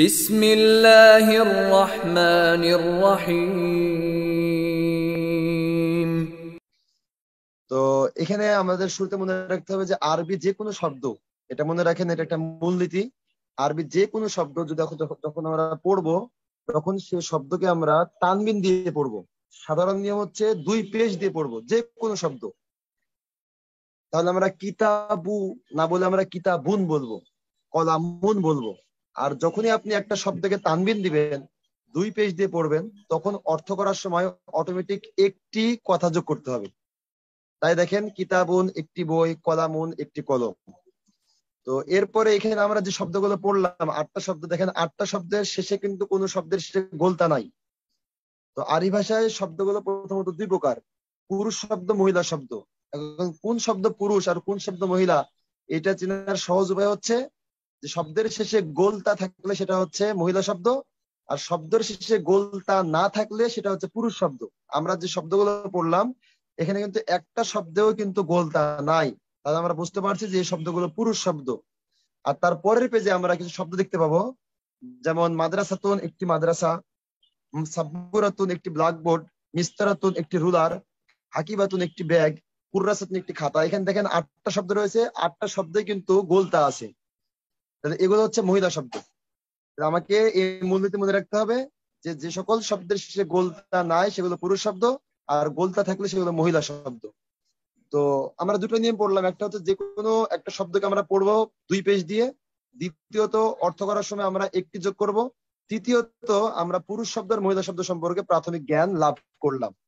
বিসমিল্লাহির রহমানির তো এখানে আমাদের শুরুতে মনে রাখতে হবে যে আরবি যে কোনো শব্দ এটা মনে রাখেন এটা একটা মূলনীতি আরবি যে কোনো শব্দ যদি যখন আমরা পড়বো তখন সে শব্দকে আমরা তানবিন দিয়ে পড়বো সাধারণ নিয়ম হচ্ছে দুই পেজ দিয়ে পড়বো যে কোনো শব্দ তাহলে আমরা কিতাবু না বলে আমরা কিতাবুন বলবো কলামুন বলবো আর যখনই আপনি একটা শব্দকে তানবিন দিবেন দুই পেজ দিয়ে পড়বেন তখন অর্থ করার সময় অটোমেটিক একটি কথা যোগ করতে হবে তাই দেখেন কিতাবুন একটি বই কলামুন একটি কলম তো এরপরে এখানে আমরা যে শব্দগুলো পড়লাম আটটা শব্দ দেখেন আটটা শব্দের শেষে কিন্তু কোনো শব্দের শেষে গোলতা নাই তো আরি ভাষায় শব্দগুলো প্রথমত দুই প্রকার পুরুষ শব্দ মহিলা শব্দ এখন কোন শব্দ পুরুষ আর কোন শব্দ মহিলা এটা চেনার সহজ উপায় হচ্ছে যে শব্দের শেষে গোলতা থাকলে সেটা হচ্ছে মহিলা শব্দ আর শব্দের শেষে গোলতা না থাকলে সেটা হচ্ছে পুরুষ শব্দ আমরা যে শব্দগুলো পড়লাম এখানে কিন্তু একটা শব্দেও কিন্তু গোলতা নাই তাহলে আমরা বুঝতে পারছি যে এই শব্দগুলো পুরুষ শব্দ আর তারপরের পেজে আমরা কিছু শব্দ দেখতে পাবো যেমন মাদ্রাসাতুন একটি মাদ্রাসা সাবুরাতুন একটি ব্ল্যাকবোর্ড মিস্তারাতুন একটি রুলার হাকিবাতুন একটি ব্যাগ কুর্রাসাতুন একটি খাতা এখানে দেখেন আটটা শব্দ রয়েছে আটটা শব্দে কিন্তু গোলতা আছে তাহলে এগুলো হচ্ছে মহিলা শব্দ আমাকে এই মূলনীতি মনে রাখতে হবে যে যে সকল শব্দের শেষে গোলতা নাই সেগুলো পুরুষ শব্দ আর গোলতা থাকলে সেগুলো মহিলা শব্দ তো আমরা দুটো নিয়ে পড়লাম একটা হচ্ছে যে কোনো একটা শব্দকে আমরা পড়বো দুই পেজ দিয়ে দ্বিতীয়ত অর্থ করার সময় আমরা একটি যোগ করব তৃতীয়ত আমরা পুরুষ শব্দ আর মহিলা শব্দ সম্পর্কে প্রাথমিক জ্ঞান লাভ করলাম